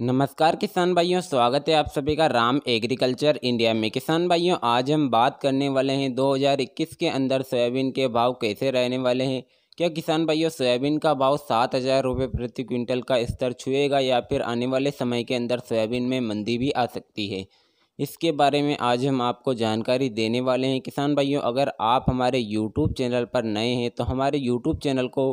नमस्कार किसान भाइयों स्वागत है आप सभी का राम एग्रीकल्चर इंडिया में किसान भाइयों आज हम बात करने वाले हैं 2021 के अंदर सोयाबीन के भाव कैसे रहने वाले हैं क्या किसान भाइयों सोयाबीन का भाव सात हज़ार रुपये प्रति क्विंटल का स्तर छुएगा या फिर आने वाले समय के अंदर सोयाबीन में मंदी भी आ सकती है इसके बारे में आज हम आपको जानकारी देने वाले हैं किसान भाइयों अगर आप हमारे यूट्यूब चैनल पर नए हैं तो हमारे यूट्यूब चैनल को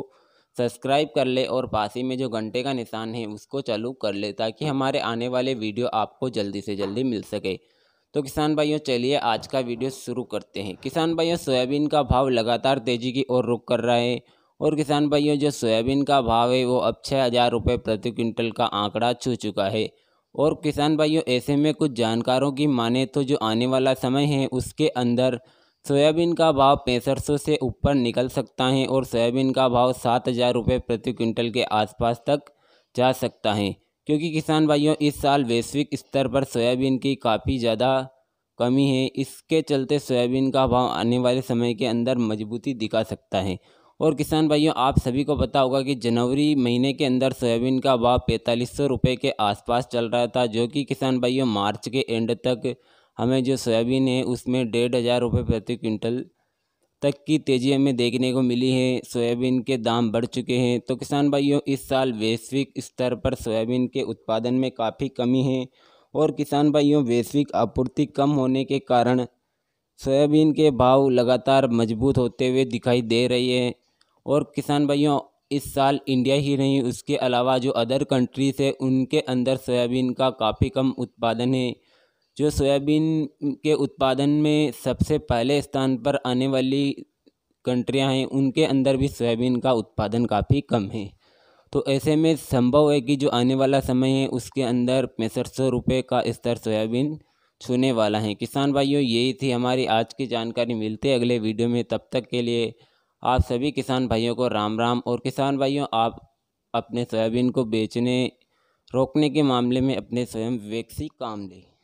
सब्सक्राइब कर ले और पास ही में जो घंटे का निशान है उसको चालू कर ले ताकि हमारे आने वाले वीडियो आपको जल्दी से जल्दी मिल सके तो किसान भाइयों चलिए आज का वीडियो शुरू करते हैं किसान भाइयों सोयाबीन का भाव लगातार तेज़ी की ओर रुक कर रहा है और किसान भाइयों जो सोयाबीन का भाव है वो अब छः हज़ार रुपये प्रति क्विंटल का आंकड़ा छू चुका है और किसान भाइयों ऐसे में कुछ जानकारों की माने तो जो आने वाला समय है उसके अंदर सोयाबीन का भाव पैंसठ सौ से ऊपर निकल सकता है और सोयाबीन का भाव सात हज़ार रुपये प्रति क्विंटल के आसपास तक जा सकता है क्योंकि किसान भाइयों इस साल वैश्विक स्तर पर सोयाबीन की काफ़ी ज़्यादा कमी है इसके चलते सोयाबीन का भाव आने वाले समय के अंदर मजबूती दिखा सकता है और किसान भाइयों आप सभी को पता होगा कि जनवरी महीने के अंदर सोयाबीन का भाव पैंतालीस सौ रुपये के आसपास चल रहा था जो कि किसान भाइयों मार्च के एंड तक हमें जो सोयाबीन है उसमें डेढ़ हज़ार रुपये प्रति क्विंटल तक की तेज़ी हमें देखने को मिली है सोयाबीन के दाम बढ़ चुके हैं तो किसान भाइयों इस साल वैश्विक स्तर पर सोयाबीन के उत्पादन में काफ़ी कमी है और किसान भाइयों वैश्विक आपूर्ति कम होने के कारण सोयाबीन के भाव लगातार मजबूत होते हुए दिखाई दे रहे हैं और किसान भाइयों इस साल इंडिया ही नहीं उसके अलावा जो अदर कंट्रीज़ है उनके अंदर सोयाबीन का काफ़ी कम उत्पादन है जो सोयाबीन के उत्पादन में सबसे पहले स्थान पर आने वाली कंट्रियां हैं उनके अंदर भी सोयाबीन का उत्पादन काफ़ी कम है तो ऐसे में संभव है कि जो आने वाला समय है उसके अंदर पैंसठ सौ रुपये का स्तर सोयाबीन छूने वाला है किसान भाइयों यही थी हमारी आज की जानकारी मिलते अगले वीडियो में तब तक के लिए आप सभी किसान भाइयों को राम राम और किसान भाइयों आप अपने सोयाबीन को बेचने रोकने के मामले में अपने स्वयं विवेक से काम लें